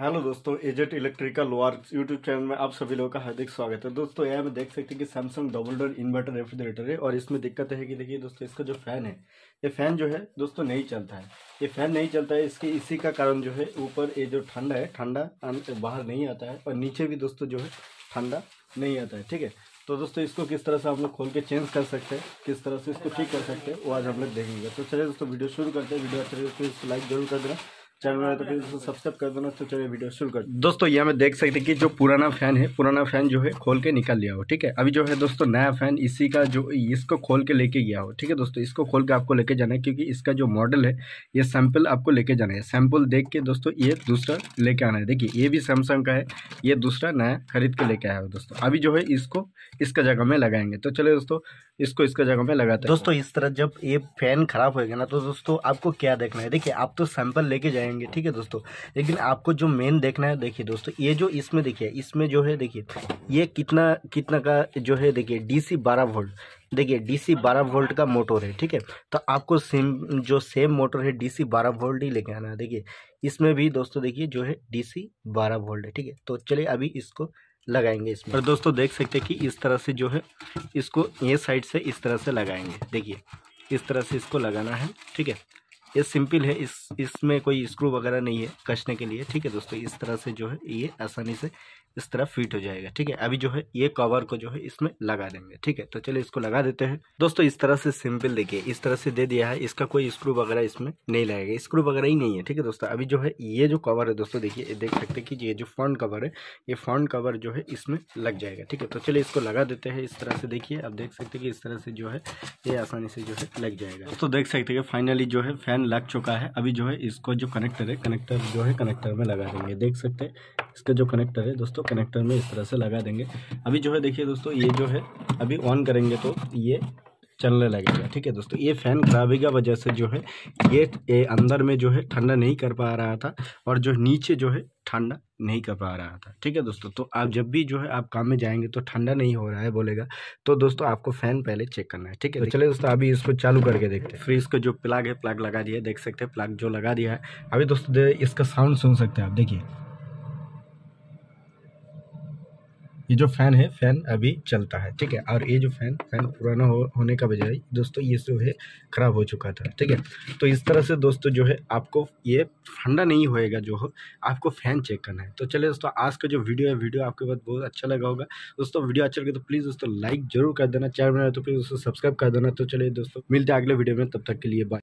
hello दोस्तों एजेट electrical लोअर यूट्यूब चैनल में आप सभी लोगों का हार्दिक स्वागत है दोस्तों यहाँ में देख सकते हैं कि Samsung double door inverter refrigerator है और इसमें दिक्कत है कि देखिए दोस्तों इसका जो फैन है ये फैन जो है दोस्तों नहीं चलता है ये फैन नहीं चलता है इसके इसी का कारण जो है ऊपर ये जो ठंडा है ठंडा बाहर नहीं आता है और नीचे भी दोस्तों जो है ठंडा नहीं आता है ठीक है तो दोस्तों इसको किस तरह से हम लोग खोल के चेंज कर सकते हैं किस तरह से इसको ठीक कर सकते हैं वो आज हम लोग देखेंगे तो चलिए दोस्तों वीडियो शुरू करते हैं वीडियो अच्छा लगे तो इसको लाइक जरूर कर देना चैनल तो सब्सक्राइब कर देना तो चलिए वीडियो शुरू कर दोस्तों यहाँ में देख सकते हैं कि जो पुराना फ़ैन है पुराना फ़ैन जो है खोल के निकाल लिया हो ठीक है अभी जो है दोस्तों नया फ़ैन इसी का जो इसको खोल के लेके गया हो ठीक है दोस्तों इसको खोल के आपको लेके जाना है क्योंकि इसका जो मॉडल है ये सैंपल आपको लेके जाना है सैंपल देख के दोस्तों ये दूसरा लेके आना है देखिए ये भी सैमसंग का है ये दूसरा नया खरीद के लेके आया हो दोस्तों अभी जो है इसको इसका जगह में लगाएंगे तो चले दोस्तों इसको इसका जगह में लगाते हैं दोस्तों इस तरह जब ये फ़ैन खराब होगा ना तो दोस्तों आपको क्या देखना है देखिए आप तो सैंपल लेके जाएंगे जाएंगे ठीक है दोस्तों लेकिन आपको जो मेन देखना है देखिए दोस्तों ये जो इसमें देखिए इसमें जो है देखिए ये कितना कितना का जो है देखिए डी सी वोल्ट देखिए डीसी 12 वोल्ट का मोटर है ठीक है तो आपको सेम जो सेम मोटर है डीसी 12 वोल्ट ही लेके आना है देखिए इसमें भी दोस्तों देखिए जो है डीसी 12 वोल्ट है ठीक है तो चलिए अभी इसको लगाएंगे इसमें और दोस्तों देख सकते हैं कि इस तरह से जो है इसको ये साइड से इस तरह से लगाएंगे देखिए इस तरह से इसको लगाना है ठीक है ये सिंपल है इस इसमें कोई स्क्रू वगैरह नहीं है कसने के लिए ठीक है दोस्तों इस तरह से जो है ये आसानी से इस तरह फिट हो जाएगा ठीक है अभी जो है ये कवर को जो है इसमें लगा देंगे ठीक है तो चलिए इसको लगा देते हैं दोस्तों इस तरह से सिंपल देखिए इस तरह से दे दिया है इसका कोई स्क्रू वगैरह इसमें नहीं लगेगा स्क्रू वगैरह ही नहीं है ठीक है दोस्तों अभी जो है ये जो कवर है दोस्तों देखिए देख सकते कि ये जो फ्रंट कवर है ये फ्रंट कवर जो है इसमें लग जाएगा ठीक है तो चलिए इसको लगा देते हैं इस तरह से देखिए आप देख सकते कि इस तरह से जो है ये आसानी से जो है लग जाएगा दोस्तों देख सकते फाइनली जो है फैन बटन लग चुका है अभी जो है इसको जो कनेक्टर है कनेक्टर जो है कनेक्टर में लगा देंगे देख सकते हैं इसका जो कनेक्टर है दोस्तों कनेक्टर में इस तरह से लगा देंगे अभी जो है देखिए दोस्तों ये जो है अभी ऑन करेंगे तो ये चलने लगेगा ठीक है दोस्तों ये फ़ैन खराबी का वजह से जो है ये, ये अंदर में जो है ठंडा नहीं कर पा रहा था और जो नीचे जो है ठंडा नहीं कर पा रहा था ठीक है दोस्तों तो आप जब भी जो है आप काम में जाएंगे तो ठंडा नहीं हो रहा है बोलेगा तो दोस्तों आपको फ़ैन पहले चेक करना है ठीक है तो चले दोस्तों अभी इसको चालू करके देखते हैं फ्रिज का जो प्लग है प्लग लगा दिया देख सकते हैं प्लग जो लगा दिया है अभी दोस्तों इसका साउंड सुन सकते हैं आप देखिए ये जो फ़ैन है फ़ैन अभी चलता है ठीक है और ये जो फ़ैन फ़ैन पुराना हो, होने का बजाय दोस्तों ये जो है ख़राब हो चुका था ठीक है तो इस तरह से दोस्तों जो है आपको ये ठंडा नहीं होएगा जो हो आपको फ़ैन चेक करना है तो चलिए दोस्तों आज का जो वीडियो है वीडियो आपके बाद बहुत अच्छा लगा होगा दोस्तों वीडियो अच्छा लगे तो प्लीज़ दोस्तों लाइक जरूर कर देना चैनल बनाए तो प्लीज़ दोस्तों सब्सक्राइब कर देना तो चलिए दोस्तों मिलते हैं अगले वीडियो में तब तक के लिए बाय